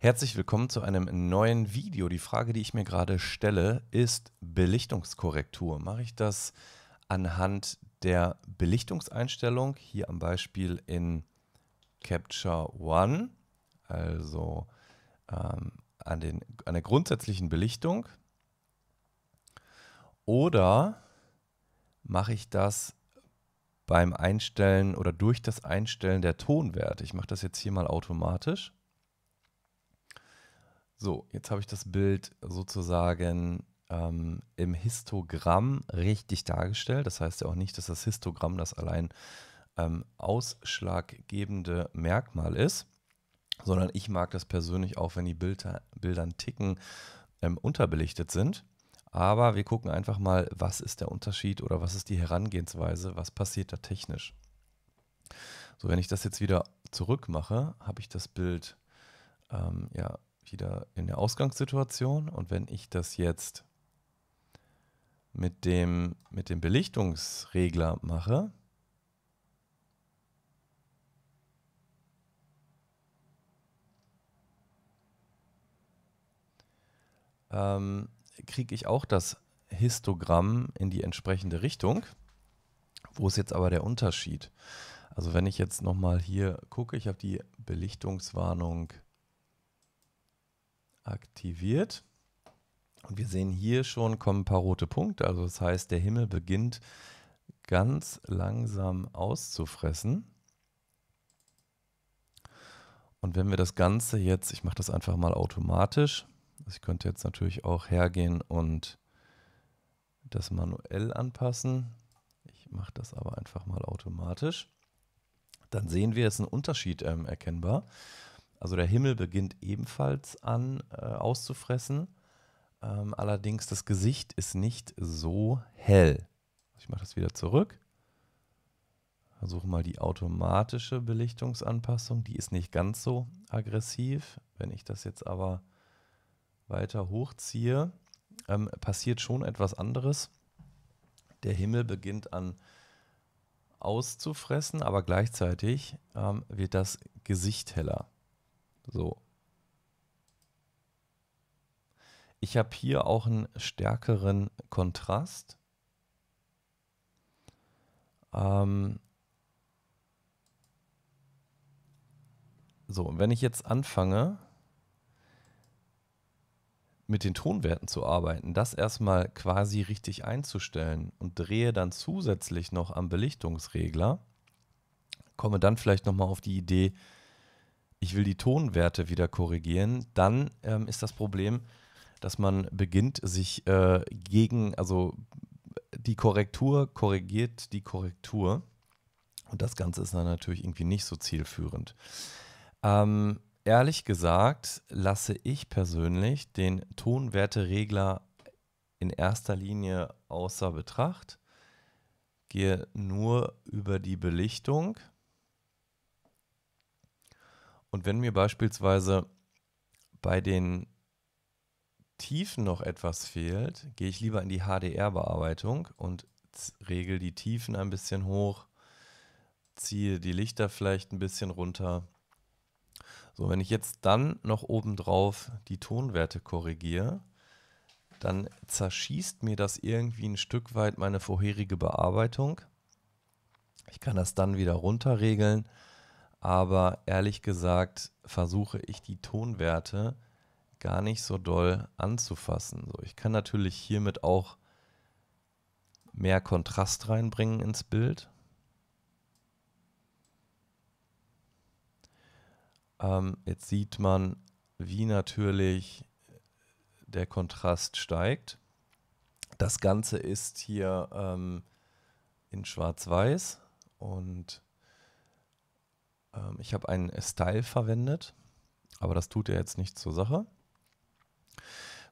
Herzlich willkommen zu einem neuen Video. Die Frage, die ich mir gerade stelle, ist Belichtungskorrektur. Mache ich das anhand der Belichtungseinstellung hier am Beispiel in Capture One, also ähm, an, den, an der grundsätzlichen Belichtung, oder mache ich das beim Einstellen oder durch das Einstellen der Tonwerte. Ich mache das jetzt hier mal automatisch. So, jetzt habe ich das Bild sozusagen ähm, im Histogramm richtig dargestellt. Das heißt ja auch nicht, dass das Histogramm das allein ähm, ausschlaggebende Merkmal ist, sondern ich mag das persönlich auch, wenn die Bilder, Bilder einen Ticken ähm, unterbelichtet sind. Aber wir gucken einfach mal, was ist der Unterschied oder was ist die Herangehensweise, was passiert da technisch. So, wenn ich das jetzt wieder zurückmache, habe ich das Bild ähm, ja, wieder in der Ausgangssituation. Und wenn ich das jetzt mit dem, mit dem Belichtungsregler mache, ähm, kriege ich auch das Histogramm in die entsprechende Richtung. Wo ist jetzt aber der Unterschied? Also wenn ich jetzt nochmal hier gucke, ich habe die Belichtungswarnung aktiviert. Und wir sehen hier schon kommen ein paar rote Punkte. Also das heißt, der Himmel beginnt ganz langsam auszufressen. Und wenn wir das Ganze jetzt, ich mache das einfach mal automatisch. Also ich könnte jetzt natürlich auch hergehen und das manuell anpassen. Ich mache das aber einfach mal automatisch. Dann sehen wir jetzt einen Unterschied ähm, erkennbar. Also der Himmel beginnt ebenfalls an äh, auszufressen. Ähm, allerdings das Gesicht ist nicht so hell. Ich mache das wieder zurück. Versuche mal die automatische Belichtungsanpassung. Die ist nicht ganz so aggressiv. Wenn ich das jetzt aber weiter hochziehe, ähm, passiert schon etwas anderes. Der Himmel beginnt an auszufressen, aber gleichzeitig ähm, wird das Gesicht heller. So. Ich habe hier auch einen stärkeren Kontrast. Ähm so, und wenn ich jetzt anfange, mit den Tonwerten zu arbeiten, das erstmal quasi richtig einzustellen und drehe dann zusätzlich noch am Belichtungsregler, komme dann vielleicht nochmal auf die Idee, ich will die Tonwerte wieder korrigieren, dann ähm, ist das Problem, dass man beginnt, sich äh, gegen, also die Korrektur korrigiert die Korrektur. Und das Ganze ist dann natürlich irgendwie nicht so zielführend. Ähm, ehrlich gesagt lasse ich persönlich den Tonwerteregler in erster Linie außer Betracht, gehe nur über die Belichtung und wenn mir beispielsweise bei den Tiefen noch etwas fehlt, gehe ich lieber in die HDR-Bearbeitung und regel die Tiefen ein bisschen hoch, ziehe die Lichter vielleicht ein bisschen runter. So, wenn ich jetzt dann noch obendrauf die Tonwerte korrigiere, dann zerschießt mir das irgendwie ein Stück weit meine vorherige Bearbeitung. Ich kann das dann wieder runterregeln. regeln aber ehrlich gesagt versuche ich die Tonwerte gar nicht so doll anzufassen. So, ich kann natürlich hiermit auch mehr Kontrast reinbringen ins Bild. Ähm, jetzt sieht man, wie natürlich der Kontrast steigt. Das Ganze ist hier ähm, in Schwarz-Weiß und ähm, ich habe einen Style verwendet, aber das tut er jetzt nicht zur Sache.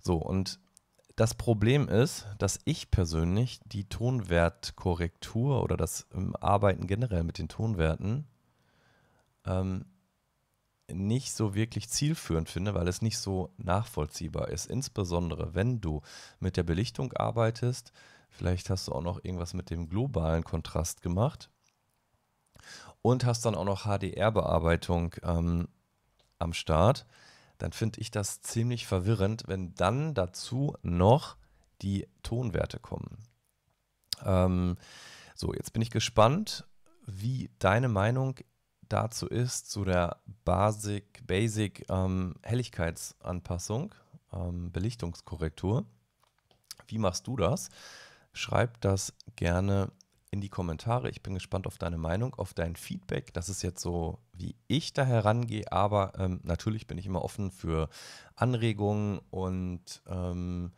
So, und das Problem ist, dass ich persönlich die Tonwertkorrektur oder das ähm, Arbeiten generell mit den Tonwerten ähm, nicht so wirklich zielführend finde, weil es nicht so nachvollziehbar ist. Insbesondere wenn du mit der Belichtung arbeitest, vielleicht hast du auch noch irgendwas mit dem globalen Kontrast gemacht und hast dann auch noch HDR-Bearbeitung ähm, am Start, dann finde ich das ziemlich verwirrend, wenn dann dazu noch die Tonwerte kommen. Ähm, so, jetzt bin ich gespannt, wie deine Meinung dazu ist, zu der Basic, Basic ähm, Helligkeitsanpassung, ähm, Belichtungskorrektur. Wie machst du das? Schreib das gerne in die Kommentare. Ich bin gespannt auf deine Meinung, auf dein Feedback. Das ist jetzt so, wie ich da herangehe, aber ähm, natürlich bin ich immer offen für Anregungen und ähm,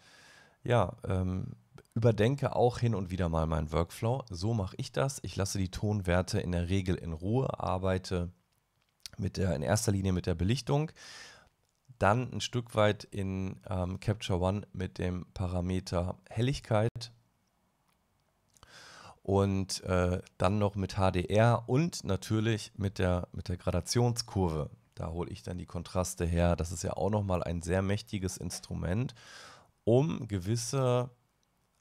ja, ähm, überdenke auch hin und wieder mal meinen Workflow. So mache ich das. Ich lasse die Tonwerte in der Regel in Ruhe, arbeite mit der, in erster Linie mit der Belichtung, dann ein Stück weit in ähm, Capture One mit dem Parameter Helligkeit und äh, dann noch mit HDR und natürlich mit der, mit der Gradationskurve. Da hole ich dann die Kontraste her. Das ist ja auch nochmal ein sehr mächtiges Instrument, um gewisse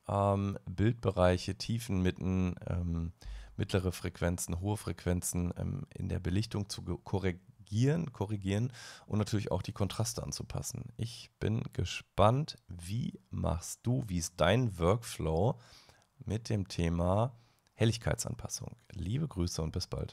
ähm, Bildbereiche, Tiefenmitten, ähm, mittlere Frequenzen, hohe Frequenzen ähm, in der Belichtung zu korrigieren, korrigieren und natürlich auch die Kontraste anzupassen. Ich bin gespannt, wie machst du, wie ist dein Workflow? mit dem Thema Helligkeitsanpassung. Liebe Grüße und bis bald.